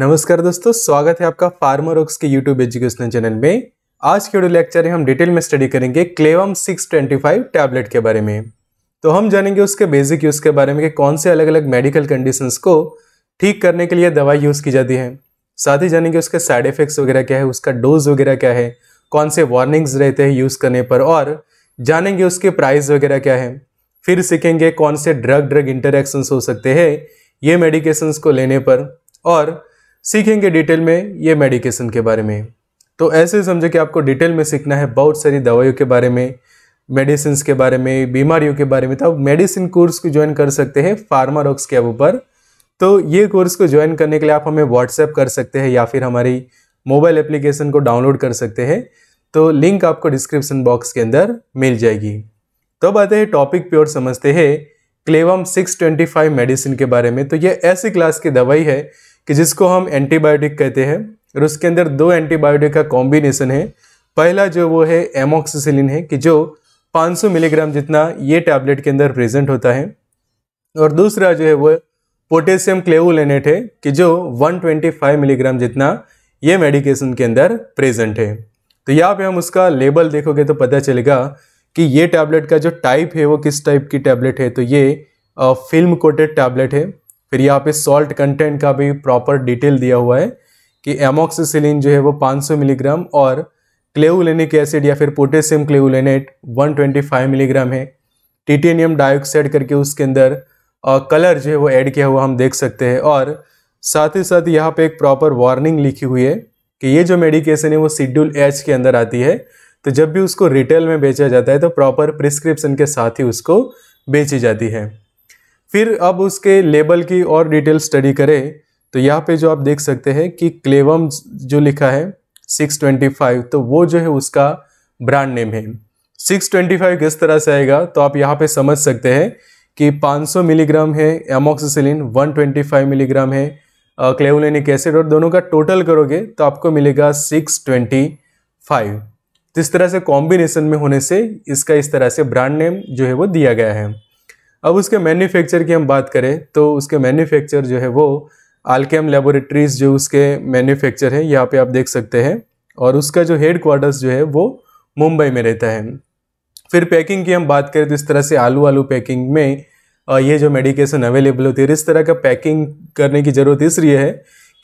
नमस्कार दोस्तों स्वागत है आपका फार्मोरॉक्स के यूट्यूब एजुकेशनल चैनल में आज के वीडियो लेक्चर में हम डिटेल में स्टडी करेंगे क्लेवम 625 टैबलेट के बारे में तो हम जानेंगे उसके बेसिक यूज़ के बारे में कि कौन से अलग अलग मेडिकल कंडीशंस को ठीक करने के लिए दवाई यूज़ की जाती है साथ ही जानेंगे उसके साइड इफ़ेक्ट्स वगैरह क्या है उसका डोज वगैरह क्या है कौन से वार्निंग्स रहते हैं यूज़ करने पर और जानेंगे उसके प्राइस वगैरह क्या है फिर सीखेंगे कौन से ड्रग ड्रग इंटरेक्शंस हो सकते हैं ये मेडिकेशंस को लेने पर और सीखेंगे डिटेल में ये मेडिकेशन के बारे में तो ऐसे समझे कि आपको डिटेल में सीखना है बहुत सारी दवाइयों के बारे में मेडिसिन के बारे में बीमारियों के बारे में तो आप मेडिसिन कोर्स को ज्वाइन कर सकते हैं फार्मारॉक्स के ऊपर तो ये कोर्स को ज्वाइन करने के लिए आप हमें व्हाट्सएप कर सकते हैं या फिर हमारी मोबाइल एप्लीकेशन को डाउनलोड कर सकते हैं तो लिंक आपको डिस्क्रिप्शन बॉक्स के अंदर मिल जाएगी तो आते हैं टॉपिक प्योर समझते हैं क्लेवम 625 मेडिसिन के बारे में तो ये ऐसी क्लास की दवाई है कि जिसको हम एंटीबायोटिक कहते हैं और उसके अंदर दो एंटीबायोटिक का कॉम्बिनेशन है पहला जो वो है एमोक्सिसिलिन है कि जो 500 मिलीग्राम जितना ये टैबलेट के अंदर प्रेजेंट होता है और दूसरा जो है वो पोटेशियम क्लेवोलेनेट है कि जो 125 मिलीग्राम जितना ये मेडिकेशन के अंदर प्रेजेंट है तो यहाँ पे हम उसका लेबल देखोगे तो पता चलेगा कि ये टैबलेट का जो टाइप है वो किस टाइप की टैबलेट है तो ये फिल्म कोटेड टैबलेट है फिर यहाँ पे सॉल्ट कंटेंट का भी प्रॉपर डिटेल दिया हुआ है कि एमोक्सिसिलिन जो है वो 500 मिलीग्राम और क्लेवुलेनिक एसिड या फिर पोटेशियम क्लेवुलेनेट 125 मिलीग्राम है टिटेनियम डाइऑक्साइड करके उसके अंदर कलर जो है वो ऐड किया हुआ हम देख सकते हैं और साथ ही साथ यहाँ पे एक प्रॉपर वार्निंग लिखी हुई है कि ये जो मेडिकेशन है वो शेड्यूल एच के अंदर आती है तो जब भी उसको रिटेल में बेचा जाता है तो प्रॉपर प्रिस्क्रिप्शन के साथ ही उसको बेची जाती है फिर अब उसके लेबल की और डिटेल स्टडी करें तो यहाँ पे जो आप देख सकते हैं कि क्लेवम जो लिखा है 625 तो वो जो है उसका ब्रांड नेम है 625 किस तरह से आएगा तो आप यहाँ पे समझ सकते हैं कि 500 मिलीग्राम है एमोक्सिसिलिन 125 मिलीग्राम है क्लेवलिनिक एसिड और दोनों का टोटल करोगे तो आपको मिलेगा 625 तो इस तरह से कॉम्बिनेशन में होने से इसका इस तरह से ब्रांड नेम जो है वो दिया गया है अब उसके मैन्युफैक्चर की हम बात करें तो उसके मैन्युफैक्चर जो है वो आलकेम लेबोरेटरीज जो उसके मैन्युफैक्चर है यहाँ पे आप देख सकते हैं और उसका जो हेड क्वार्टर्स जो है वो मुंबई में रहता है फिर पैकिंग की हम बात करें तो इस तरह से आलू आलू पैकिंग में ये जो मेडिकेशन अवेलेबल होती है इस तरह का पैकिंग करने की ज़रूरत इसलिए है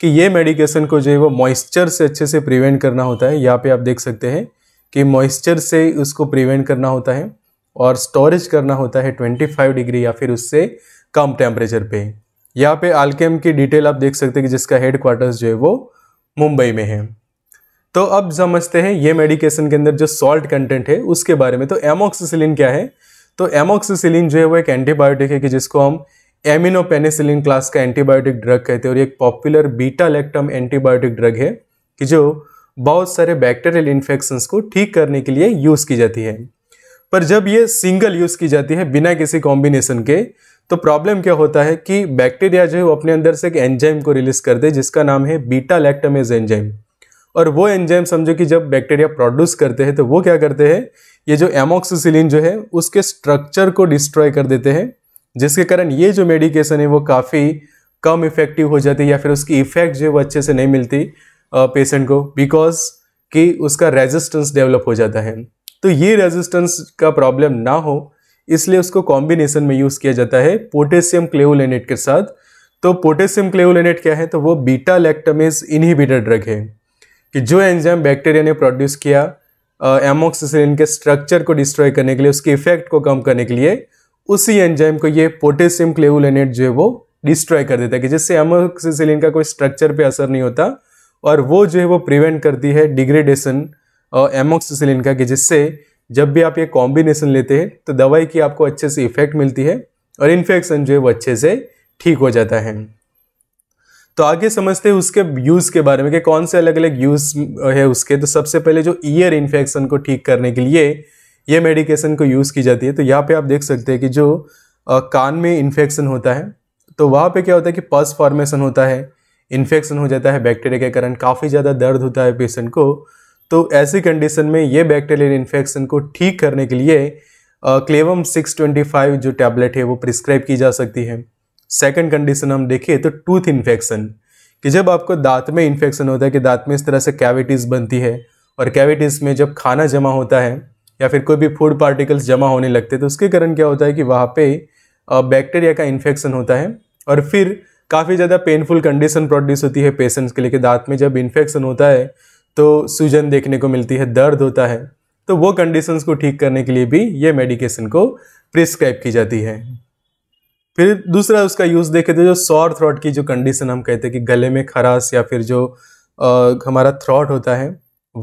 कि ये मेडिकेशन को जो है वो मॉइस्चर से अच्छे से प्रिवेंट करना होता है यहाँ पे आप देख सकते हैं कि मॉइस्चर से उसको प्रिवेंट करना होता है और स्टोरेज करना होता है 25 डिग्री या फिर उससे कम टेम्परेचर पे यहाँ पे आलकेम की डिटेल आप देख सकते हैं कि जिसका हेड क्वार्टर्स जो है वो मुंबई में है तो अब समझते हैं ये मेडिकेशन के अंदर जो सॉल्ट कंटेंट है उसके बारे में तो एमोक्सिसिलिन क्या है तो एमोक्सिसिलिन जो है वो एक एंटीबायोटिक है कि जिसको हम एमिनोपेनिसिलिन क्लास का एंटीबायोटिक ड्रग कहते हैं और एक popular beta lactam antibiotic drug है कि जो बहुत सारे बैक्टीरियल इन्फेक्शंस को ठीक करने के लिए यूज़ की जाती है पर जब ये सिंगल यूज़ की जाती है बिना किसी कॉम्बिनेशन के तो प्रॉब्लम क्या होता है कि बैक्टीरिया जो है वो अपने अंदर से एक एंजाइम को रिलीज कर दे जिसका नाम है बीटा लैक्टमेज एंजाइम और वो एंजाइम समझो कि जब बैक्टीरिया प्रोड्यूस करते हैं तो वो क्या करते हैं ये जो एमोक्सिसिलिन जो है उसके स्ट्रक्चर को डिस्ट्रॉय कर देते हैं जिसके कारण ये जो मेडिकेशन है वो काफ़ी कम इफेक्टिव हो जाती है या फिर उसकी इफेक्ट जो है वो अच्छे से नहीं मिलती पेशेंट को बिकॉज कि उसका रेजिस्टेंस डेवलप हो जाता है तो ये रेजिस्टेंस का प्रॉब्लम ना हो इसलिए उसको कॉम्बिनेशन में यूज़ किया जाता है पोटेशियम क्लेओलेनेट के साथ तो पोटेशियम क्लेओलेनेट क्या है तो वो बीटा लैक्टमेज इनहिबिटर ड्रग है कि जो एंजाइम बैक्टीरिया ने प्रोड्यूस किया एमोक्सिसिलिन के स्ट्रक्चर को डिस्ट्रॉय करने के लिए उसके इफेक्ट को कम करने के लिए उसी एंजाइम को ये पोटेशियम क्लेओलेनेट जो है वो डिस्ट्रॉय कर देता है कि जिससे एमोक्सिसिलिन का कोई स्ट्रक्चर पे असर नहीं होता और वो जो है वो प्रिवेंट करती है डिग्रेडेशन एमोक्सिसिलिन का कि जिससे जब भी आप ये कॉम्बिनेशन लेते हैं तो दवाई की आपको अच्छे से इफेक्ट मिलती है और इन्फेक्शन जो है वो अच्छे से ठीक हो जाता है तो आगे समझते हैं उसके यूज़ के बारे में कि कौन से अलग अलग यूज़ है उसके तो सबसे पहले जो ईयर इन्फेक्शन को ठीक करने के लिए ये मेडिकेशन को यूज़ की जाती है तो यहाँ पे आप देख सकते हैं कि जो आ, कान में इन्फेक्शन होता है तो वहाँ पे क्या होता है कि पस फॉर्मेशन होता है इन्फेक्शन हो जाता है बैक्टीरिया के कारण काफ़ी ज़्यादा दर्द होता है पेशेंट को तो ऐसी कंडीशन में ये बैक्टीरियल इन्फेक्शन को ठीक करने के लिए क्लेवम सिक्स ट्वेंटी फाइव जो टैबलेट है वो प्रिस्क्राइब की जा सकती है सेकंड कंडीशन हम देखें तो टूथ इन्फेक्शन कि जब आपको दांत में इन्फेक्शन होता है कि दांत में इस तरह से कैविटीज़ बनती है और कैविटीज़ में जब खाना जमा होता है या फिर कोई भी फूड पार्टिकल्स जमा होने लगते हैं तो उसके कारण क्या होता है कि वहाँ पर बैक्टीरिया का इन्फेक्शन होता है और फिर काफ़ी ज़्यादा पेनफुल कंडीशन प्रोड्यूस होती है पेशेंट्स के लिए कि दांत में जब इन्फेक्शन होता है तो सूजन देखने को मिलती है दर्द होता है तो वो कंडीशंस को ठीक करने के लिए भी ये मेडिकेशन को प्रिस्क्राइब की जाती है फिर दूसरा उसका यूज़ देखे तो जो सॉर थ्रॉट की जो कंडीशन हम कहते हैं कि गले में खराश या फिर जो आ, हमारा थ्रॉट होता है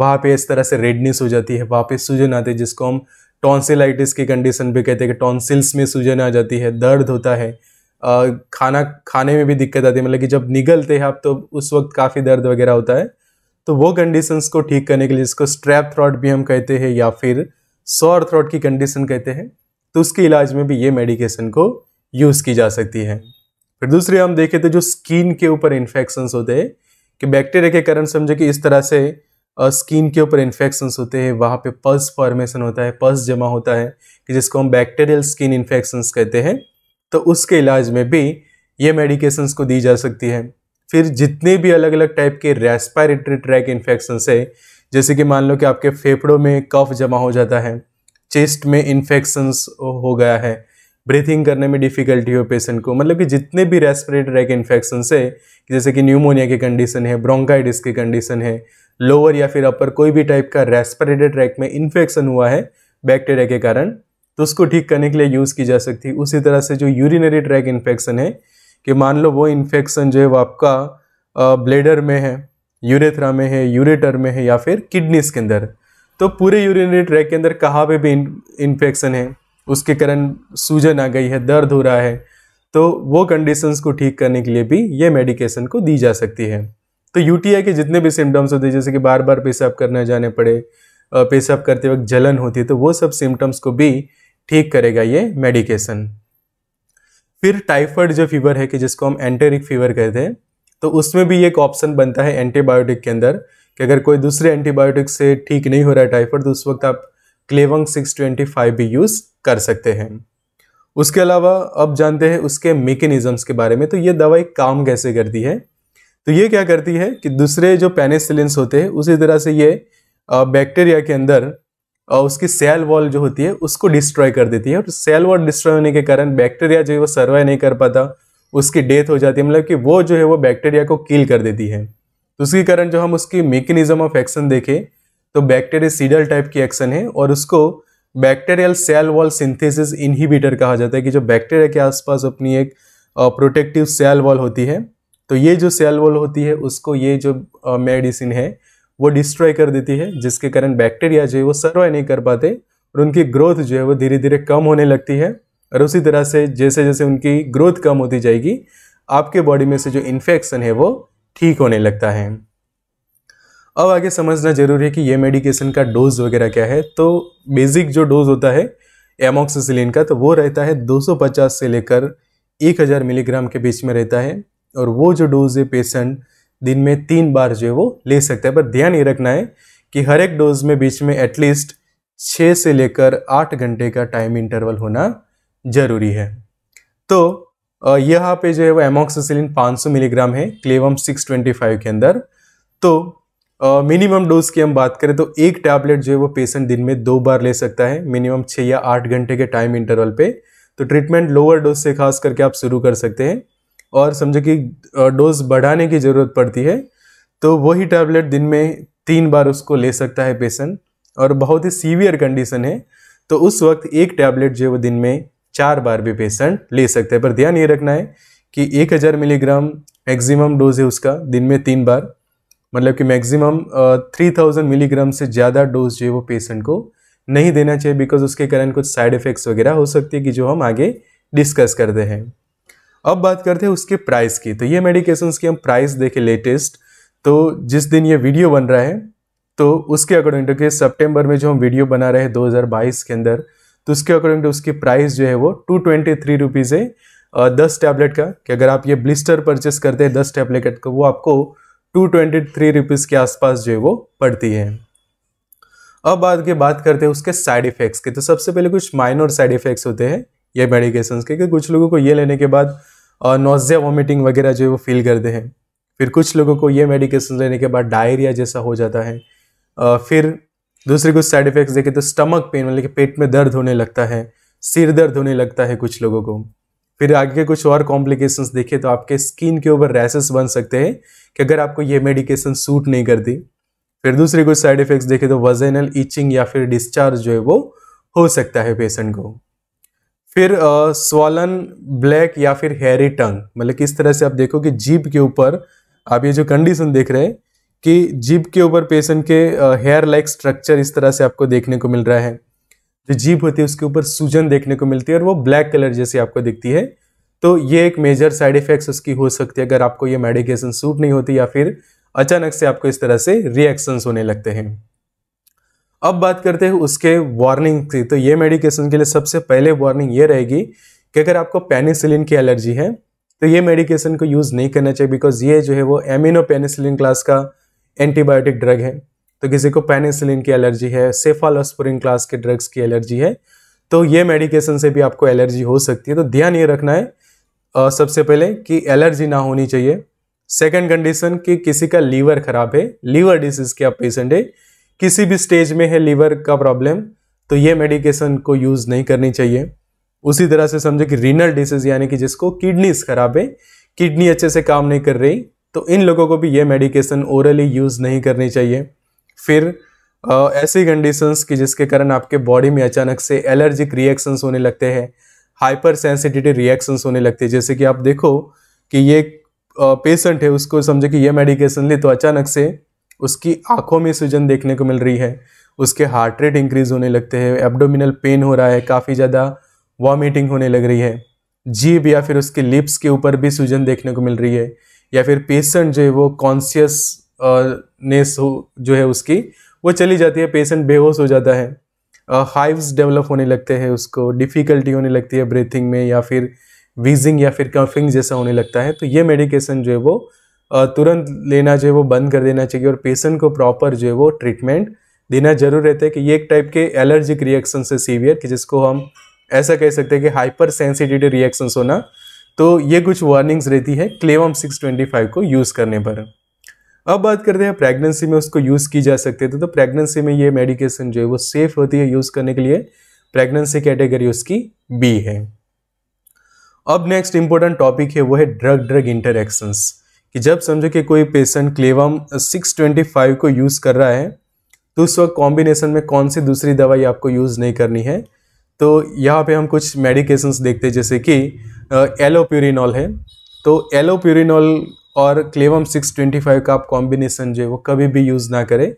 वहाँ पे इस तरह से रेडनेस हो जाती है वहाँ पे सूजन आती है जिसको हम टॉन्सिलाइटिस की कंडीशन भी कहते हैं कि टॉन्सिल्स में सूजन आ जाती है दर्द होता है आ, खाना खाने में भी दिक्कत आती है मतलब कि जब निगलते हैं आप तो उस वक्त काफ़ी दर्द वगैरह होता है तो वो कंडीशंस को ठीक करने के लिए जिसको स्ट्रैप थ्रॉट भी हम कहते हैं या फिर सोर थ्रॉट की कंडीशन कहते हैं तो उसके इलाज में भी ये मेडिकेशन को यूज़ की जा सकती है फिर दूसरे हम देखें तो जो स्किन के ऊपर इन्फेक्शंस होते हैं कि बैक्टीरिया के कारण समझे कि इस तरह से स्किन के ऊपर इन्फेक्शंस होते हैं वहाँ पे पल्स फॉर्मेशन होता है पल्स जमा होता है कि जिसको हम बैक्टीरियल स्किन इन्फेक्शंस कहते हैं तो उसके इलाज में भी ये मेडिकेशंस को दी जा सकती है फिर जितने भी अलग अलग टाइप के रेस्पायरेटरी ट्रैक इन्फेक्शन है जैसे कि मान लो कि आपके फेफड़ों में कफ जमा हो जाता है चेस्ट में इन्फेक्शंस हो गया है ब्रीथिंग करने में डिफ़िकल्टी हो पेशेंट को मतलब कि जितने भी रेस्पिरेटरी ट्रैक इन्फेक्शन है जैसे कि न्यूमोनिया की कंडीशन है ब्रोंकाइटिस की कंडीशन है लोअर या फिर अपर कोई भी टाइप का रेस्पिरेटरी ट्रैक में इन्फेक्शन हुआ है बैक्टीरिया के कारण तो उसको ठीक करने के लिए यूज़ की जा सकती है उसी तरह से जो यूरिनरी ट्रैक इन्फेक्शन है कि मान लो वो इन्फेक्शन जो है वो आपका ब्लेडर में है यूरेथ्रा में है यूरेटर में है या फिर किडनीस के अंदर तो पूरे यूरिनरी ट्रैक के अंदर कहाँ पे भी इन्फेक्शन है उसके कारण सूजन आ गई है दर्द हो रहा है तो वो कंडीशंस को ठीक करने के लिए भी ये मेडिकेशन को दी जा सकती है तो यूटीआई के जितने भी सिम्टम्स होते हैं जैसे कि बार बार पेशाब करना जाने पड़े पेशाब करते वक्त जलन होती है तो वो सब सिम्टम्स को भी ठीक करेगा ये मेडिकेशन फिर टाइफाइड जो फीवर है कि जिसको हम एंटेरिक फीवर कहते हैं तो उसमें भी एक ऑप्शन बनता है एंटीबायोटिक के अंदर कि अगर कोई दूसरे एंटीबायोटिक से ठीक नहीं हो रहा है टाइफाइड तो उस वक्त आप क्लेवंग सिक्स ट्वेंटी फाइव भी यूज़ कर सकते हैं उसके अलावा अब जानते हैं उसके मेकेनिज़म्स के बारे में तो ये दवाई काम कैसे करती है तो ये क्या करती है कि दूसरे जो पेनिसिलिन होते हैं उसी तरह से ये बैक्टीरिया के अंदर उसकी सेल वॉल जो होती है उसको डिस्ट्रॉय कर देती है और सेल वॉल डिस्ट्रॉय होने के कारण बैक्टीरिया जो है वो सर्वाइव नहीं कर पाता उसकी डेथ हो जाती है मतलब कि वो जो है वो बैक्टीरिया को किल कर देती है तो उसके कारण जो हम उसकी मेकेनिज्म ऑफ एक्शन देखें तो बैक्टीरिया सीडल टाइप की एक्शन है और उसको bacterial cell wall synthesis inhibitor कहा जाता है कि जो बैक्टीरिया के आसपास अपनी एक प्रोटेक्टिव सेल वॉल होती है तो ये जो सेल वॉल होती है उसको ये जो मेडिसिन है वो डिस्ट्रॉय कर देती है जिसके कारण बैक्टीरिया जो है वो सर्वाइव नहीं कर पाते और उनकी ग्रोथ जो है वो धीरे धीरे कम होने लगती है और उसी तरह से जैसे जैसे उनकी ग्रोथ कम होती जाएगी आपके बॉडी में से जो इन्फेक्शन है वो ठीक होने लगता है अब आगे समझना जरूरी है कि ये मेडिकेशन का डोज वगैरह क्या है तो बेसिक जो डोज होता है एमोक्सिसिलिन का तो वो रहता है 250 से लेकर 1000 मिलीग्राम के बीच में रहता है और वो जो डोज है पेशेंट दिन में तीन बार जो है वो ले सकते हैं पर ध्यान ये रखना है कि हर एक डोज में बीच में एटलीस्ट छः से लेकर आठ घंटे का टाइम इंटरवल होना जरूरी है तो यहाँ पे जो है वो एमोक्सिसिलिन 500 मिलीग्राम है क्लेवम 625 के अंदर तो मिनिमम डोज की हम बात करें तो एक टैबलेट जो है वो पेशेंट दिन में दो बार ले सकता है मिनिमम छः या आठ घंटे के टाइम इंटरवल पे तो ट्रीटमेंट लोअर डोज से खास करके आप शुरू कर सकते हैं और समझो कि डोज बढ़ाने की ज़रूरत पड़ती है तो वही टैबलेट दिन में तीन बार उसको ले सकता है पेशेंट और बहुत ही सीवियर कंडीशन है तो उस वक्त एक टैबलेट जो है वो दिन में चार बार भी पेशेंट ले सकते हैं पर ध्यान ये रखना है कि एक हज़ार मिलीग्राम मैक्सिमम डोज है उसका दिन में तीन बार मतलब कि मैक्सिमम थ्री थाउजेंड मिलीग्राम से ज़्यादा डोज जो है वो पेशेंट को नहीं देना चाहिए बिकॉज उसके कारण कुछ साइड इफ़ेक्ट्स वगैरह हो सकती है कि जो हम आगे डिस्कस करते हैं अब बात करते हैं उसके प्राइस की तो ये मेडिकेशंस की हम प्राइस देखें लेटेस्ट तो जिस दिन ये वीडियो बन रहा है तो उसके अकॉर्डिंग टू सेप्टेम्बर में जो हम वीडियो बना रहे हैं दो के अंदर तो उसके अकॉर्डिंग टू उसकी प्राइस जो है वो टू ट्वेंटी थ्री रुपीज़ है दस टैबलेट का कि अगर आप ये ब्लिस्टर परचेस करते हैं दस टैबलेट का तो वो आपको टू ट्वेंटी थ्री रुपीज़ के आसपास जो है वो पड़ती है अब आगे बात करते हैं उसके साइड इफ़ेक्ट्स के तो सबसे पहले कुछ माइनर साइड इफ़ेक्ट्स होते हैं ये मेडिकेशंस के कि कुछ लोगों को ये लेने के बाद नोजिया वॉमिटिंग वगैरह जो है वो फील करते हैं फिर कुछ लोगों को ये मेडिकेशन लेने के बाद डायरिया जैसा हो जाता है फिर दूसरे कुछ साइड इफ़ेक्ट्स देखें तो स्टमक पेन मतलब कि पेट में दर्द होने लगता है सिर दर्द होने लगता है कुछ लोगों को फिर आगे के कुछ और कॉम्प्लिकेशंस देखें तो आपके स्किन के ऊपर रैसेस बन सकते हैं कि अगर आपको ये मेडिकेशन सूट नहीं करती फिर दूसरे कुछ साइड इफ़ेक्ट्स देखें तो वजनल इचिंग या फिर डिस्चार्ज जो है वो हो सकता है पेशेंट को फिर स्वलन ब्लैक या फिर हेरी टंग मतलब किस तरह से आप देखो कि जीप के ऊपर आप ये जो कंडीशन देख रहे हैं कि जीप के ऊपर पेशेंट के हेयर लाइक स्ट्रक्चर इस तरह से आपको देखने को मिल रहा है जो जीप होती है उसके ऊपर सूजन देखने को मिलती है और वो ब्लैक कलर जैसी आपको दिखती है तो ये एक मेजर साइड इफेक्ट्स उसकी हो सकती है अगर आपको ये मेडिकेशन सूट नहीं होती या फिर अचानक से आपको इस तरह से रिएक्शंस होने लगते हैं अब बात करते हैं उसके वार्निंग की तो ये मेडिकेशन के लिए सबसे पहले वार्निंग ये रहेगी कि अगर आपको पेनिसिलिन की एलर्जी है तो ये मेडिकेशन को यूज़ नहीं करना चाहिए बिकॉज ये जो है वो एमिनो पेनिसिलिन क्लास का एंटीबायोटिक ड्रग है तो किसी को पेनिसिलिन की एलर्जी है सेफालोस्पोरिन क्लास के ड्रग्स की एलर्जी है तो ये मेडिकेशन से भी आपको एलर्जी हो सकती है तो ध्यान ये रखना है आ, सबसे पहले कि एलर्जी ना होनी चाहिए सेकंड कंडीशन कि किसी का लीवर खराब है लीवर डिसीज के आप पेशेंट है किसी भी स्टेज में है लीवर का प्रॉब्लम तो ये मेडिकेशन को यूज़ नहीं करनी चाहिए उसी तरह से समझो कि रीनल डिसीज यानी कि जिसको किडनीज खराब है किडनी अच्छे से काम नहीं कर रही तो इन लोगों को भी ये मेडिकेशन ओरली यूज़ नहीं करनी चाहिए फिर आ, ऐसी कंडीशंस कि जिसके कारण आपके बॉडी में अचानक से एलर्जिक रिएक्शंस होने लगते हैं हाइपर सेंसिटिविटी रिएक्शंस होने लगते हैं जैसे कि आप देखो कि ये पेशेंट है उसको समझे कि ये मेडिकेशन ले तो अचानक से उसकी आँखों में सूजन देखने को मिल रही है उसके हार्ट रेट इंक्रीज़ होने लगते हैं एब्डोमिनल पेन हो रहा है काफ़ी ज़्यादा वॉमिटिंग होने लग रही है जीभ या फिर उसके लिप्स के ऊपर भी सूजन देखने को मिल रही है या फिर पेशेंट जो है वो कॉन्शियस नेस जो है उसकी वो चली जाती है पेशेंट बेहोश हो जाता है हाइव्स डेवलप होने लगते हैं उसको डिफ़िकल्टी होने लगती है ब्रीथिंग में या फिर वीजिंग या फिर कफिंग जैसा होने लगता है तो ये मेडिकेशन जो है वो तुरंत लेना जो है वो बंद कर देना चाहिए और पेशेंट को प्रॉपर जो है वो ट्रीटमेंट देना जरूर रहता है कि ये एक टाइप के एलर्जिक रिएक्शन से सीवियर कि जिसको हम ऐसा कह सकते हैं कि हाइपर सेंसिटिविटी रिएक्शंस होना तो ये कुछ वार्निंग्स रहती है क्लेवम 625 को यूज़ करने पर अब बात करते हैं प्रेगनेंसी में उसको यूज़ की जा सकती है तो प्रेगनेंसी तो में ये मेडिकेशन जो है वो सेफ होती है यूज़ करने के लिए प्रेगनेंसी कैटेगरी उसकी बी है अब नेक्स्ट इंपॉर्टेंट टॉपिक है वो है ड्रग ड्रग इंटरेक्शंस कि जब समझो कि कोई पेशेंट क्लेवम 625 को यूज़ कर रहा है तो उस वक्त कॉम्बिनेशन में कौन सी दूसरी दवाई आपको यूज़ नहीं करनी है तो यहाँ पे हम कुछ मेडिकेशंस देखते हैं जैसे कि एलोप्यूरिनॉल है तो एलोप्यूरिनॉल और क्लेवम 625 का आप कॉम्बिनेशन जो है वो कभी भी यूज़ ना करें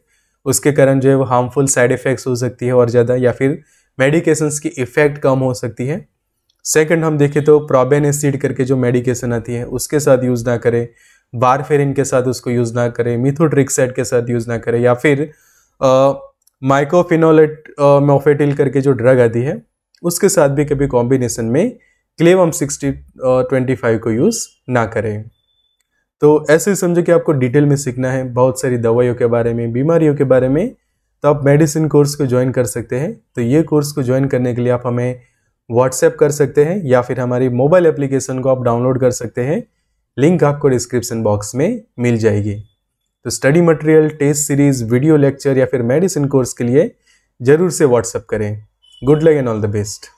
उसके कारण जो है वो हार्मफुल साइड इफ़ेक्ट्स हो सकती है और ज़्यादा या फिर मेडिकेशंस की इफ़ेक्ट कम हो सकती है सेकंड हम देखें तो प्रोबेन एसिड करके जो मेडिकेशन आती है उसके साथ यूज़ ना करें बारफेरिन के साथ उसको यूज़ ना करें मिथोट्रिक्सेट के साथ यूज़ ना करें या फिर माइकोफिनोलेट मोफेटिल करके जो ड्रग आती है उसके साथ भी कभी कॉम्बिनेशन में क्लेवम सिक्सटी ट्वेंटी फाइव को यूज़ ना करें तो ऐसे समझो कि आपको डिटेल में सीखना है बहुत सारी दवाइयों के बारे में बीमारियों के बारे में तो आप मेडिसिन कोर्स को ज्वाइन कर सकते हैं तो ये कोर्स को ज्वाइन करने के लिए आप हमें व्हाट्सएप कर सकते हैं या फिर हमारी मोबाइल एप्लीकेशन को आप डाउनलोड कर सकते हैं लिंक आपको डिस्क्रिप्शन बॉक्स में मिल जाएगी तो study material test series video lecture या फिर मेडिसिन कोर्स के लिए ज़रूर से व्हाट्सअप करें good luck and all the best